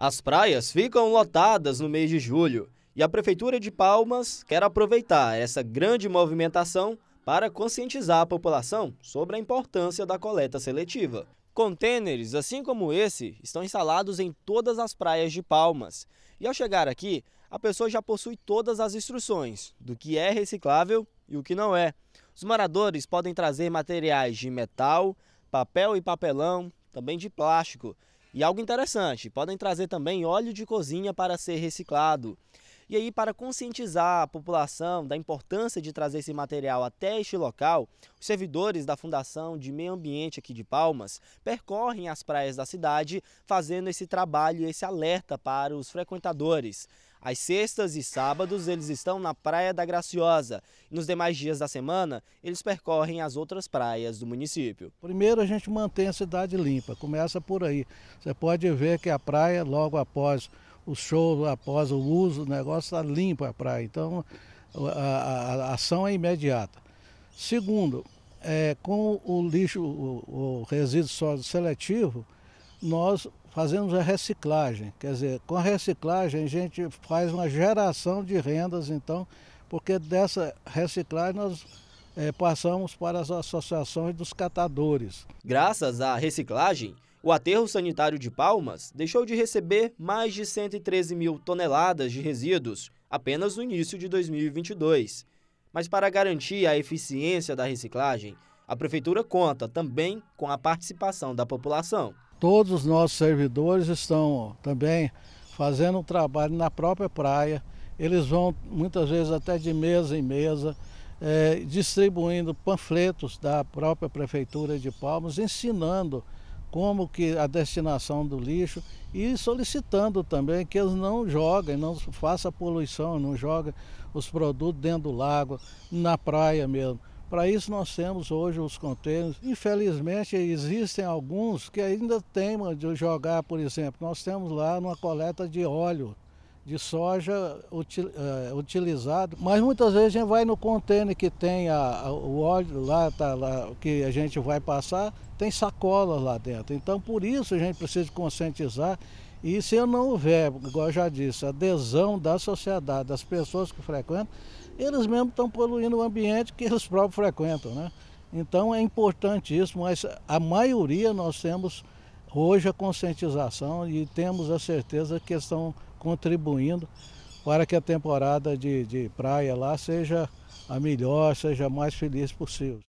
As praias ficam lotadas no mês de julho e a Prefeitura de Palmas quer aproveitar essa grande movimentação para conscientizar a população sobre a importância da coleta seletiva. Contêineres, assim como esse, estão instalados em todas as praias de Palmas. E ao chegar aqui, a pessoa já possui todas as instruções do que é reciclável e o que não é. Os moradores podem trazer materiais de metal, papel e papelão, também de plástico, e algo interessante, podem trazer também óleo de cozinha para ser reciclado. E aí, para conscientizar a população da importância de trazer esse material até este local, os servidores da Fundação de Meio Ambiente aqui de Palmas percorrem as praias da cidade fazendo esse trabalho, esse alerta para os frequentadores. Às sextas e sábados, eles estão na Praia da Graciosa. Nos demais dias da semana, eles percorrem as outras praias do município. Primeiro, a gente mantém a cidade limpa, começa por aí. Você pode ver que a praia, logo após o choro após o uso, o negócio está limpo a praia. Então a, a, a ação é imediata. Segundo, é, com o lixo, o, o resíduo sólido seletivo, nós fazemos a reciclagem. Quer dizer, com a reciclagem a gente faz uma geração de rendas, então, porque dessa reciclagem nós é, passamos para as associações dos catadores. Graças à reciclagem, o aterro sanitário de Palmas deixou de receber mais de 113 mil toneladas de resíduos apenas no início de 2022. Mas para garantir a eficiência da reciclagem, a Prefeitura conta também com a participação da população. Todos os nossos servidores estão também fazendo um trabalho na própria praia. Eles vão muitas vezes até de mesa em mesa, é, distribuindo panfletos da própria Prefeitura de Palmas, ensinando como que a destinação do lixo e solicitando também que eles não joguem, não façam poluição, não joguem os produtos dentro do lago, na praia mesmo. Para isso nós temos hoje os contêineres. Infelizmente existem alguns que ainda temam de jogar, por exemplo, nós temos lá uma coleta de óleo de soja util, eh, utilizado, mas muitas vezes a gente vai no contêiner que tem a, a, o óleo lá, tá lá, que a gente vai passar, tem sacolas lá dentro. Então por isso a gente precisa conscientizar e se não houver, igual eu já disse, adesão da sociedade, das pessoas que frequentam, eles mesmos estão poluindo o ambiente que eles próprios frequentam, né? Então é importante isso, mas a maioria nós temos Hoje a conscientização e temos a certeza que estão contribuindo para que a temporada de, de praia lá seja a melhor, seja a mais feliz possível.